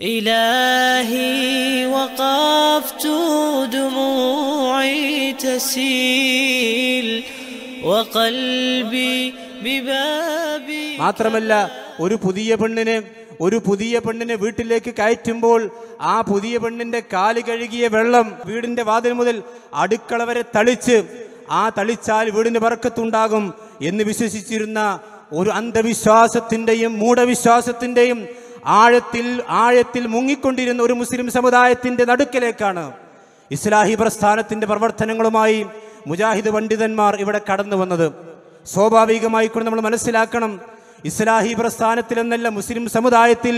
إلهي وقفت دموعي تسيل وقلبي ببابي മാത്രമല്ല ഒരു പുതിയ പെണ്ണിനെ ഒരു പുതിയ പെണ്ണിനെ വീട്ടിലേക്ക് കയറ്റുമ്പോൾ ആ പുതിയ പെണ്ണിന്റെ കാല് കഴുകിയ വെള്ളം വീടിന്റെ വാതിൽ മുതൽ അടുക്കള വരെ തളിച്ച് ആ തളിച്ചാൽ വീടിന് പറക്കത്തുണ്ടാകും എന്ന് വിശ്വസിച്ചിരുന്ന ഒരു അന്ധവിശ്വാസത്തിന്റെയും മൂഢവിശ്വാസത്തിന്റെയും ആഴത്തിൽ ആഴത്തിൽ മുങ്ങിക്കൊണ്ടിരുന്ന ഒരു മുസ്ലിം സമുദായത്തിന്റെ നടുക്കിലേക്കാണ് ഇസ്ലാഹി പ്രസ്ഥാനത്തിന്റെ പ്രവർത്തനങ്ങളുമായി മുജാഹിദ് പണ്ഡിതന്മാർ ഇവിടെ കടന്നു വന്നത് സ്വാഭാവികമായിക്കൊണ്ട് നമ്മൾ മനസ്സിലാക്കണം ഇസ്ലാഹി പ്രസ്ഥാനത്തിൽ എന്നല്ല മുസ്ലിം സമുദായത്തിൽ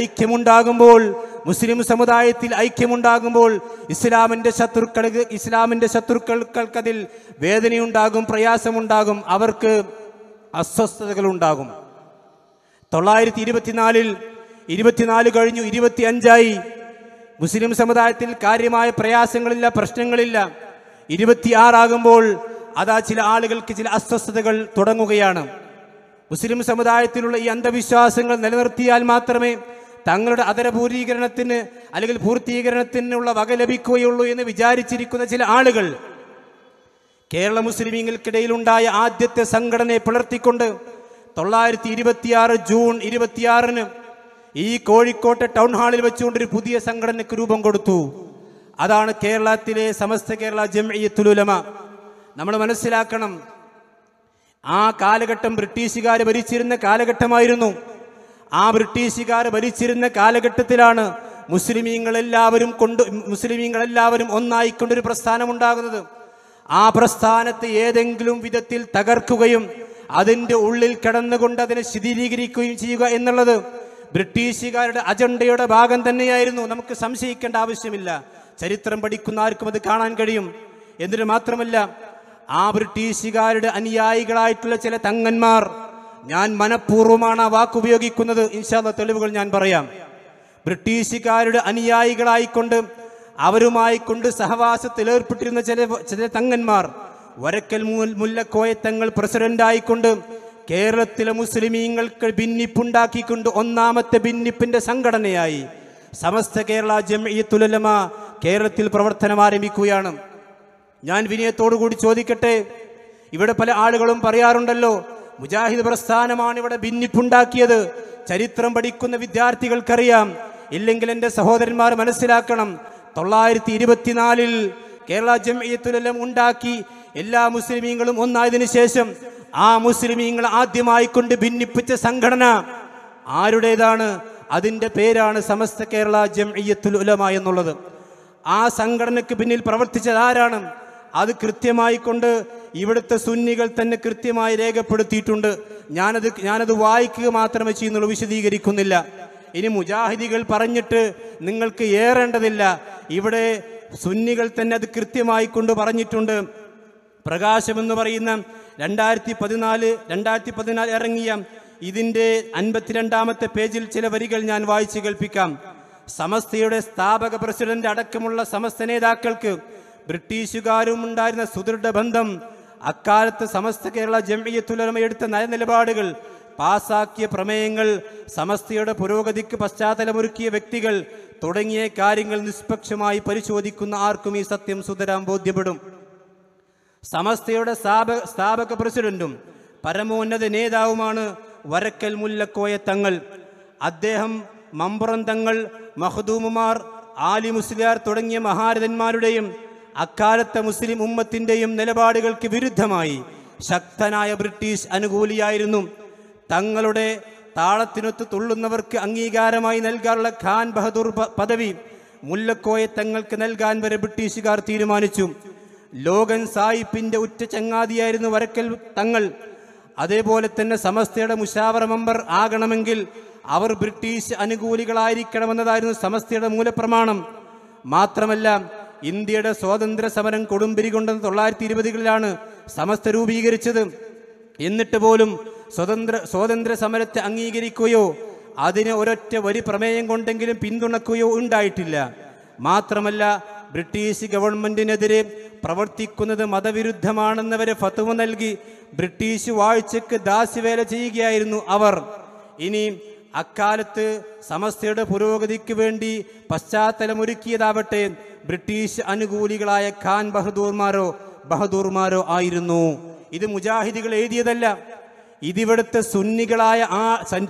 ഐക്യമുണ്ടാകുമ്പോൾ മുസ്ലിം സമുദായത്തിൽ ഐക്യമുണ്ടാകുമ്പോൾ ഇസ്ലാമിന്റെ ശത്രുക്കൾക്ക് ഇസ്ലാമിന്റെ ശത്രുക്കൾക്കതിൽ വേദനയുണ്ടാകും പ്രയാസമുണ്ടാകും അവർക്ക് അസ്വസ്ഥതകൾ ഉണ്ടാകും തൊള്ളായിരത്തി ഇരുപത്തിനാലിൽ ഇരുപത്തിനാല് കഴിഞ്ഞു അഞ്ചായി മുസ്ലിം സമുദായത്തിൽ കാര്യമായ പ്രയാസങ്ങളില്ല പ്രശ്നങ്ങളില്ല ഇരുപത്തിയാറാകുമ്പോൾ അതാ ചില ആളുകൾക്ക് ചില അസ്വസ്ഥതകൾ തുടങ്ങുകയാണ് മുസ്ലിം സമുദായത്തിലുള്ള ഈ അന്ധവിശ്വാസങ്ങൾ നിലനിർത്തിയാൽ മാത്രമേ തങ്ങളുടെ അതരപൂരീകരണത്തിന് അല്ലെങ്കിൽ പൂർത്തീകരണത്തിനുള്ള വക ലഭിക്കുകയുള്ളൂ എന്ന് വിചാരിച്ചിരിക്കുന്ന ചില ആളുകൾ കേരള മുസ്ലിമീങ്ങൾക്കിടയിലുണ്ടായ ആദ്യത്തെ സംഘടനയെ പുലർത്തിക്കൊണ്ട് തൊള്ളായിരത്തി ഇരുപത്തിയാറ് ജൂൺ ഇരുപത്തിയാറിന് ഈ കോഴിക്കോട്ടെ ടൗൺ ഹാളിൽ വെച്ചുകൊണ്ടൊരു പുതിയ സംഘടനയ്ക്ക് രൂപം കൊടുത്തു അതാണ് കേരളത്തിലെ സമസ്ത കേരള ജംഇയത്തുലുലമ നമ്മൾ മനസ്സിലാക്കണം ആ കാലഘട്ടം ബ്രിട്ടീഷുകാർ ഭരിച്ചിരുന്ന കാലഘട്ടമായിരുന്നു ആ ബ്രിട്ടീഷുകാർ ഭരിച്ചിരുന്ന കാലഘട്ടത്തിലാണ് മുസ്ലിമീങ്ങളെല്ലാവരും കൊണ്ട് മുസ്ലിമീങ്ങളെല്ലാവരും ഒന്നായിക്കൊണ്ടൊരു പ്രസ്ഥാനമുണ്ടാകുന്നത് ആ പ്രസ്ഥാനത്തെ ഏതെങ്കിലും വിധത്തിൽ തകർക്കുകയും അതിന്റെ ഉള്ളിൽ കിടന്നുകൊണ്ട് അതിനെ ശിഥിലീകരിക്കുകയും ചെയ്യുക എന്നുള്ളത് ബ്രിട്ടീഷുകാരുടെ അജണ്ടയുടെ ഭാഗം തന്നെയായിരുന്നു നമുക്ക് സംശയിക്കേണ്ട ആവശ്യമില്ല ചരിത്രം പഠിക്കുന്ന ആർക്കും അത് കാണാൻ കഴിയും എന്നിട്ട് മാത്രമല്ല ആ ബ്രിട്ടീഷുകാരുടെ അനുയായികളായിട്ടുള്ള ചില തങ്ങന്മാർ ഞാൻ മനഃപൂർവ്വമാണ് ആ വാക്ക് ഉപയോഗിക്കുന്നത് തെളിവുകൾ ഞാൻ പറയാം ബ്രിട്ടീഷുകാരുടെ അനുയായികളായിക്കൊണ്ട് അവരുമായി കൊണ്ട് സഹവാസത്തിൽ ഏർപ്പെട്ടിരുന്ന ചില ചില തങ്ങന്മാർ വരക്കൽ മുല്ലക്കോയത്തങ്ങൾ പ്രസിഡന്റായിക്കൊണ്ട് കേരളത്തിലെ മുസ്ലിമീങ്ങൾക്ക് ഭിന്നിപ്പുണ്ടാക്കിക്കൊണ്ട് ഒന്നാമത്തെ ഭിന്നിപ്പിന്റെ സംഘടനയായി സമസ്ത കേരള ജമയത്തുലമ കേരളത്തിൽ പ്രവർത്തനം ആരംഭിക്കുകയാണ് ഞാൻ വിനയത്തോടു കൂടി ചോദിക്കട്ടെ ഇവിടെ പല ആളുകളും പറയാറുണ്ടല്ലോ മുജാഹിദ് പ്രസ്ഥാനമാണ് ഇവിടെ ഭിന്നിപ്പുണ്ടാക്കിയത് ചരിത്രം പഠിക്കുന്ന വിദ്യാർത്ഥികൾക്കറിയാം ഇല്ലെങ്കിൽ എൻ്റെ സഹോദരന്മാർ മനസ്സിലാക്കണം തൊള്ളായിരത്തി ഇരുപത്തിനാലിൽ കേരള ജമയത്തുലം ഉണ്ടാക്കി എല്ലാ മുസ്ലിമീങ്ങളും ഒന്നായതിനു ശേഷം ആ മുസ്ലിമീങ്ങൾ ആദ്യമായി കൊണ്ട് ഭിന്നിപ്പിച്ച സംഘടന ആരുടേതാണ് അതിൻ്റെ പേരാണ് സമസ്ത കേരള ജംഇയ്യത്തുൽ ഉലമ എന്നുള്ളത് ആ സംഘടനയ്ക്ക് പിന്നിൽ പ്രവർത്തിച്ചത് ആരാണ് അത് കൃത്യമായി കൊണ്ട് ഇവിടുത്തെ സുന്നികൾ തന്നെ കൃത്യമായി രേഖപ്പെടുത്തിയിട്ടുണ്ട് ഞാനത് ഞാനത് വായിക്കുക മാത്രമേ ചെയ്യുന്നുള്ളൂ വിശദീകരിക്കുന്നില്ല ഇനി മുജാഹിദികൾ പറഞ്ഞിട്ട് നിങ്ങൾക്ക് ഏറേണ്ടതില്ല ഇവിടെ സുന്നികൾ തന്നെ അത് കൃത്യമായി കൊണ്ട് പറഞ്ഞിട്ടുണ്ട് പ്രകാശം എന്ന് പറയുന്ന രണ്ടായിരത്തി പതിനാല് രണ്ടായിരത്തി പതിനാല് ഇറങ്ങിയ ഇതിൻ്റെ അൻപത്തിരണ്ടാമത്തെ പേജിൽ ചില വരികൾ ഞാൻ വായിച്ചു കേൾപ്പിക്കാം സമസ്തയുടെ സ്ഥാപക പ്രസിഡന്റ് അടക്കമുള്ള സമസ്ത നേതാക്കൾക്ക് ബ്രിട്ടീഷുകാരും ഉണ്ടായിരുന്ന സുദൃഢ ബന്ധം അക്കാലത്ത് സമസ്ത കേരള ജംഇയത്തുലമ എടുത്ത നയനിലപാടുകൾ പാസാക്കിയ പ്രമേയങ്ങൾ സമസ്തയുടെ പുരോഗതിക്ക് പശ്ചാത്തലമൊരുക്കിയ വ്യക്തികൾ തുടങ്ങിയ കാര്യങ്ങൾ നിഷ്പക്ഷമായി പരിശോധിക്കുന്ന ആർക്കും ഈ സത്യം സുതരാൻ ബോധ്യപ്പെടും സമസ്തയുടെ സ്ഥാപക സ്ഥാപക പ്രസിഡന്റും പരമോന്നത നേതാവുമാണ് വരക്കൽ മുല്ലക്കോയ തങ്ങൾ അദ്ദേഹം മമ്പുറം തങ്ങൾ മഹദൂമുമാർ ആലി മുസ്ലിയാർ തുടങ്ങിയ മഹാരഥന്മാരുടെയും അക്കാലത്തെ മുസ്ലിം ഉമ്മത്തിൻ്റെയും നിലപാടുകൾക്ക് വിരുദ്ധമായി ശക്തനായ ബ്രിട്ടീഷ് അനുകൂലിയായിരുന്നു തങ്ങളുടെ താളത്തിനൊത്ത് തുള്ളുന്നവർക്ക് അംഗീകാരമായി നൽകാറുള്ള ഖാൻ ബഹദൂർ പദവി മുല്ലക്കോയെ തങ്ങൾക്ക് നൽകാൻ വരെ ബ്രിട്ടീഷുകാർ തീരുമാനിച്ചു ലോകൻ സായിപ്പിന്റെ ഉറ്റ ചങ്ങാതിയായിരുന്നു വരക്കൽ തങ്ങൾ അതേപോലെ തന്നെ സമസ്തയുടെ മുഷാവറ മെമ്പർ ആകണമെങ്കിൽ അവർ ബ്രിട്ടീഷ് അനുകൂലികളായിരിക്കണമെന്നതായിരുന്നു സമസ്തയുടെ മൂലപ്രമാണം മാത്രമല്ല ഇന്ത്യയുടെ സ്വാതന്ത്ര്യ സമരം കൊടുമ്പിരി കൊണ്ടെന്ന് തൊള്ളായിരത്തി ഇരുപതുകളിലാണ് സമസ്ത രൂപീകരിച്ചത് എന്നിട്ട് പോലും സ്വതന്ത്ര സ്വാതന്ത്ര്യ സമരത്തെ അംഗീകരിക്കുകയോ അതിന് ഒരൊറ്റ വലി പ്രമേയം കൊണ്ടെങ്കിലും പിന്തുണക്കുകയോ ഉണ്ടായിട്ടില്ല മാത്രമല്ല ബ്രിട്ടീഷ് ഗവൺമെന്റിനെതിരെ പ്രവർത്തിക്കുന്നത് മതവിരുദ്ധമാണെന്നവരെ ഫത്തുവ നൽകി ബ്രിട്ടീഷ് വാഴ്ചയ്ക്ക് ദാസ്യവേല ചെയ്യുകയായിരുന്നു അവർ ഇനി അക്കാലത്ത് സമസ്തയുടെ പുരോഗതിക്ക് വേണ്ടി പശ്ചാത്തലമൊരുക്കിയതാവട്ടെ ബ്രിട്ടീഷ് അനുകൂലികളായ ഖാൻ ബഹദൂർമാരോ ബഹദൂർമാരോ ആയിരുന്നു ഇത് മുജാഹിദികൾ എഴുതിയതല്ല ഇതിവിടുത്തെ സുന്നികളായ ആ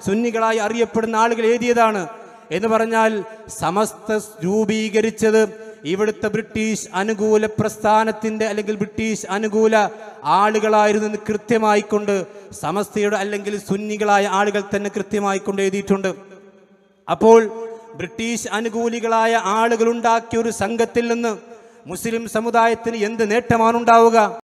സുന്നികളായി അറിയപ്പെടുന്ന ആളുകൾ എഴുതിയതാണ് എന്ന് പറഞ്ഞാൽ സമസ്ത രൂപീകരിച്ചത് ഇവിടുത്തെ ബ്രിട്ടീഷ് അനുകൂല പ്രസ്ഥാനത്തിന്റെ അല്ലെങ്കിൽ ബ്രിട്ടീഷ് അനുകൂല ആളുകളായിരുന്നു കൃത്യമായിക്കൊണ്ട് സമസ്തയുടെ അല്ലെങ്കിൽ സുന്നികളായ ആളുകൾ തന്നെ കൃത്യമായിക്കൊണ്ട് എഴുതിയിട്ടുണ്ട് അപ്പോൾ ബ്രിട്ടീഷ് അനുകൂലികളായ ആളുകളുണ്ടാക്കിയ ഒരു സംഘത്തിൽ നിന്ന് മുസ്ലിം സമുദായത്തിന് എന്ത് നേട്ടമാണുണ്ടാവുക ഉണ്ടാവുക